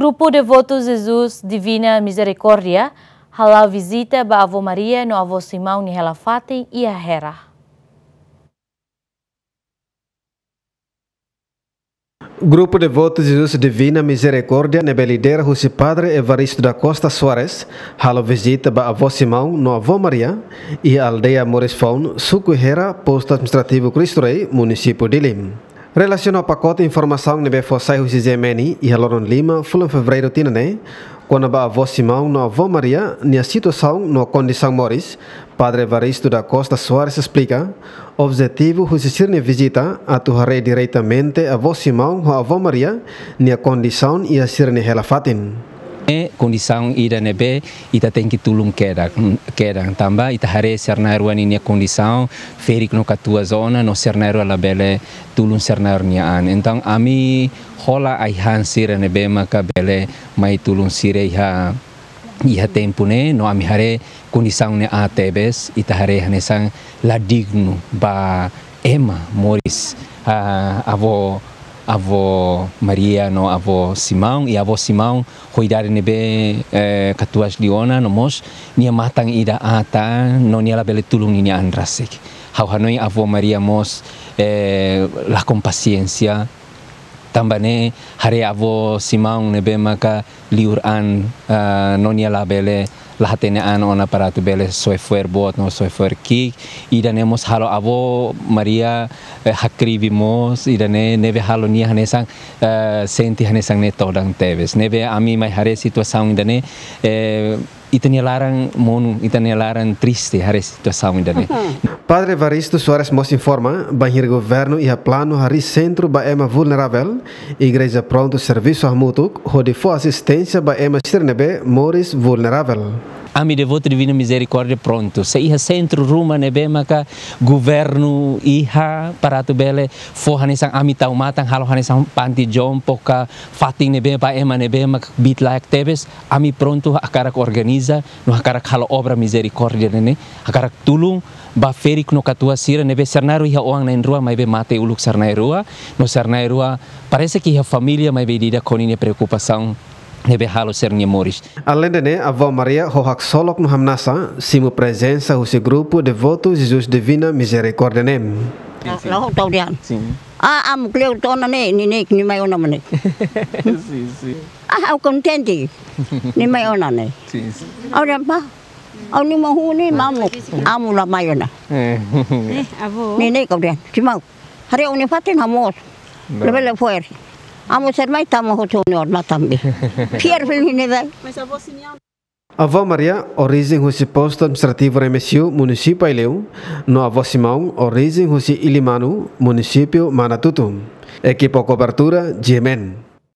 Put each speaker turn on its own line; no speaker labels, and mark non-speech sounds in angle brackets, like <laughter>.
Grupo Devoto Jesus Divina Misericórdia halal visita ba avô Maria no avô Simão ni Helafate e a Hera.
Grupo Devoto Jesus Divina Misericórdia Nebelideira Rússia Padre Evaristo da Costa Soares halal visita ba avô Simão no avô Maria e a aldeia Moresfão, Sucuhera, posto administrativo Cristo Rei, município de Lim. Relacionado ao pacote informação nebe fossai husi zemeni e haloron lima em fevereiro quando a avó Simão no avó Maria, nia situação no condição Moris, Padre Varisto da Costa Soares explica, "O objetivo husi visita a diretamente avó Simão ou avó Maria, nia condição e a sirne relafatin.
Eh, e condição e da nebe e ta tem que tulum queda queda tamba e ta hare sernaru ani nia condição ferik no katua zona no sernaru la bele tulum sernaru nia an então ami hola ai han sire nebe ma ka bele mai tulum sire ha ia tempo ne no ami hare condição ne atebes Ida ta hare hanesan la digno ba ema moris a avo avó Maria, no avó Simão, y avó Simão cuidar nebe eh, katuas liona, no mos, a matan ida ata, no a la bele tulun ni andrasek. Hau hanoi avó Maria mos eh, la compaciencia, tambane hare avó Simão nebe maka liuran uh, eh, no a la bele lahat ni ano ona para tu bele software bot no software kick ida ne mos halo abo Maria eh, hakrivi mos ida ne neve halo ni hane eh, senti hane sang ne teves neve ami mai hare situasaun ida eh, Ita ni larang monu, ita ni larang triste haris situasaun ita ni.
Mhm. Padre Varisto Suarez mos informa, banhir governo ia plano haris centro ba ema vulnerável, igreja pronto serviço a mutuk, hodifo assistência ba ema sirnebe moris vulnerável
ami devoto divino misericórdia pronto se iha centro ruma nebemaka governo iha para tu bele fo sang ami tau matang halo sang panti jompo ka fati nebe pa ema nebe mak bit like tebes ami pronto akarak organiza no akarak halo obra misericórdia nene akarak tulung ba ferik no katua sira nebe sernaru iha oang nain rua maibe mate uluk sernai rua no sernai rua parece ki iha familia maibe dida konine preocupasaun Nebe halo ser nye moris.
Alende ne avo Maria ho hak solok nu hamnasa simu presensa husi grupu de votu Jesus Divina Misericordia nem.
Lah tau dia. Ah am kleu tona ne ni ne ni mai ona mane. <laughs> Si si. Ah au contenti. Ni mai ona ne. Si si. Au dia pa. Au ni mahu ni mamu. Amu la mai ona. Eh, <laughs> eh avo. Ni ne kau dia. Cimau. Hari au ni fatin hamos. Lebel le fuerte. Amos ermai tamo hoto ni
orma tambi. <laughs> Pier fil ni dai. Ava Maria orizing husi posto administrativo remesiu munisipa ileu no avo simau orizing husi ilimanu munisipio manatutum. Equipo cobertura Jemen.